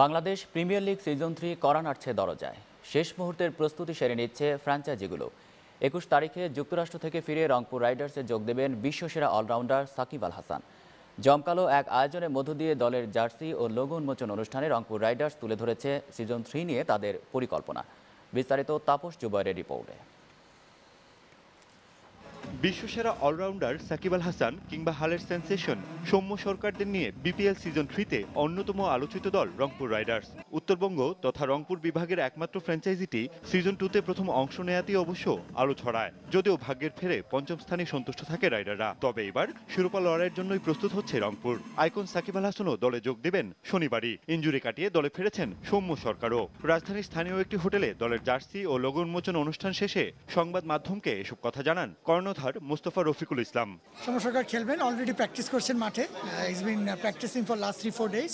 Bangladesh premier league season three করা নাড়ছে দরজায় শেষ মুহূর্তের প্রস্তুতি সেরে নিচ্ছে ফ্র্যাঞ্চাইজিগুলো একুশ তারিখে যুক্তরাষ্ট্র থেকে ফিরে রংপুর রাইডার্সে যোগ দেবেন বিশ্বসেরা অলরাউন্ডার সাকিব আল হাসান জমকালো এক আয়োজনের মধ্য দিয়ে দলের জার্সি ও লোগো উন্মোচন অনুষ্ঠানে রংপুর রাইডার্স তুলে ধরেছে সিজন থ্রি নিয়ে তাদের পরিকল্পনা বিস্তারিত তাপস জুবয়ের রিপোর্টে বিশ্বসেরা অলরাউন্ডার সাকিব আল হাসান কিংবা হালের সেন্সেশন সৌম্য সরকারদের নিয়ে বিপিএল সিজন থ্রিতে অন্যতম আলোচিত দল রংপুর রাইডার্স উত্তরবঙ্গ তথা রংপুর বিভাগের একমাত্র ফ্র্যাঞ্চাইজিটি সিজন টুতে প্রথম অংশ নেয়াতেই অবশ্য আলো ছড়ায় যদিও ভাগ্যের ফেরে পঞ্চম স্থানে সন্তুষ্ট থাকে রাইডাররা তবে এবার শিরোপা লড়াইয়ের জন্যই প্রস্তুত হচ্ছে রংপুর আইকন সাকিব আল হাসানও দলে যোগ দেবেন শনিবারই ইঞ্জুরি কাটিয়ে দলে ফিরেছেন সৌম্য সরকারও রাজধানীর স্থানীয় একটি হোটেলে দলের জার্সি ও লোগো অনুষ্ঠান শেষে সংবাদ মাধ্যমকে এসব কথা জানান কর্ণধার মুস্তফা রফিকুল ইসলাম সমর সরকার খেলবেন অলরেডি প্র্যাকটিস করছেন মাঠে is been practicing for last three four days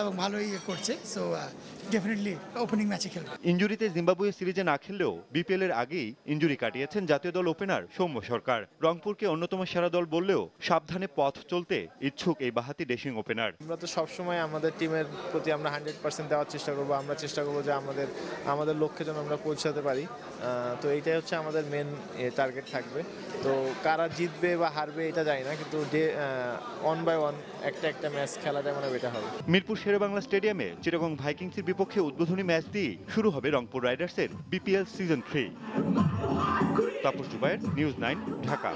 এবং ভালোই করছে সো ডেফিনেটলি ওপেনিং ম্যাচে খেলবে ইঞ্জুরিতে জিম্বাবুয়ে সিরিজে না খেললেও বিপিএল এর আগেই ইঞ্জুরি কাটিয়েছেন জাতীয় দল ওপেনার সৌম্য সরকার রংপুরকে অন্যতম সেরা দল বললেও সাবধানে পথ চলতে ইচ্ছুক এই বাহাতি ডেসিং ওপেনার আমরা তো সবসময় আমাদের টিমের প্রতি আমরা হান্ড্রেড পার্সেন্ট দেওয়ার চেষ্টা করবো আমরা চেষ্টা করবো যে আমাদের আমাদের লক্ষ্যে যেন আমরা পৌঁছাতে পারি তো এইটাই হচ্ছে আমাদের মেন টার্গেট থাকবে তো কারা জিতবে বা হারবে এটা জানি না কিন্তু ডে ওয়ান বাই ওয়ান একটা একটা ম্যাচ খেলাটা মনে এটা হবে মিরপুর শেরেবাংলা স্টেডিয়ামে চিটাগং ভাইকিংসের বিপক্ষে উদ্বোধনী ম্যাচ দিয়ে শুরু হবে রংপুর রাইডার্সের BPL season three Tapas Jubayer news nine Dhaka